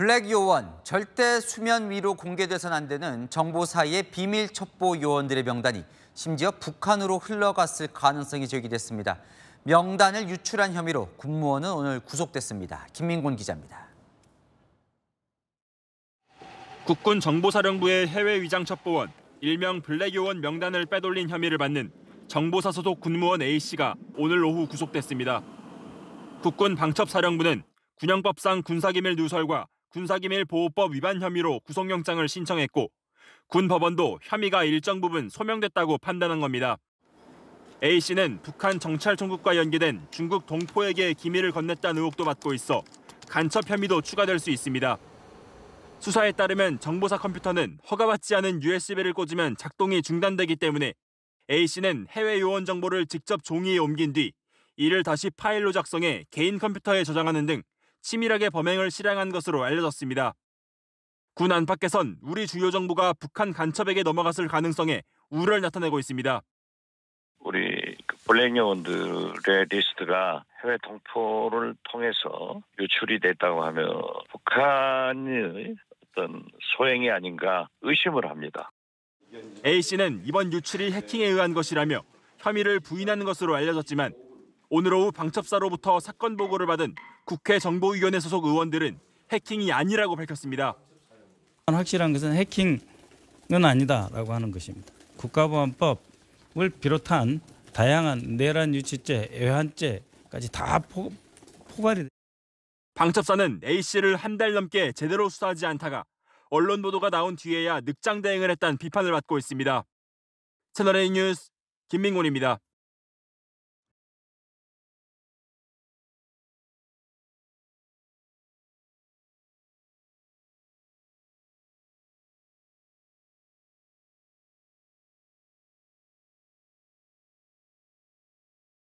블랙 요원, 절대 수면 위로 공개돼선 안 되는 정보 사이의 비밀 첩보 요원들의 명단이 심지어 북한으로 흘러갔을 가능성이 제기됐습니다. 명단을 유출한 혐의로 군무원은 오늘 구속됐습니다. 김민곤 기자입니다. 국군 정보사령부의 해외 위장 첩보원, 일명 블랙 요원 명단을 빼돌린 혐의를 받는 정보사 소속 군무원 A씨가 오늘 오후 구속됐습니다. 국군 방첩사령부는 군영법상 군사기밀 누설과 군사기밀보호법 위반 혐의로 구속영장을 신청했고 군 법원도 혐의가 일정 부분 소명됐다고 판단한 겁니다. A 씨는 북한 정찰 총국과 연계된 중국 동포에게 기밀을 건넸다는 의혹도 받고 있어 간첩 혐의도 추가될 수 있습니다. 수사에 따르면 정보사 컴퓨터는 허가받지 않은 USB를 꽂으면 작동이 중단되기 때문에 A 씨는 해외 요원 정보를 직접 종이에 옮긴 뒤 이를 다시 파일로 작성해 개인 컴퓨터에 저장하는 등 치밀하게 범행을 실행한 것으로 알려졌습니다. 군 안팎에선 우리 주요 정부가 북한 간첩에게 넘어갔을 가능성에 우려를 나타내고 있습니다. 우리 그 블랙 요원들의 리스트가 해외 동포를 통해서 유출이 됐다고 하면 북한의 어떤 소행이 아닌가 의심을 합니다. A 씨는 이번 유출이 해킹에 의한 것이라며 혐의를 부인하는 것으로 알려졌지만 오늘 오후 방첩사로부터 사건 보고를 받은 국회 정보위원회 소속 의원들은 해킹이 아니라고 밝혔습니다. 확실한 것은 해킹은 아니다라고 하는 것입니다. 국가보안법을 비롯한 다양한 내란 유치죄, 외환죄까지 다 포, 포괄이 방첩사는 A씨를 한 달 넘게 제대로 수사하지 않다가 언론 보도가 나온 뒤에야 늑장 대행을 했다는 비판을 받고 있습니다. 채널A 뉴스 김민곤입니다.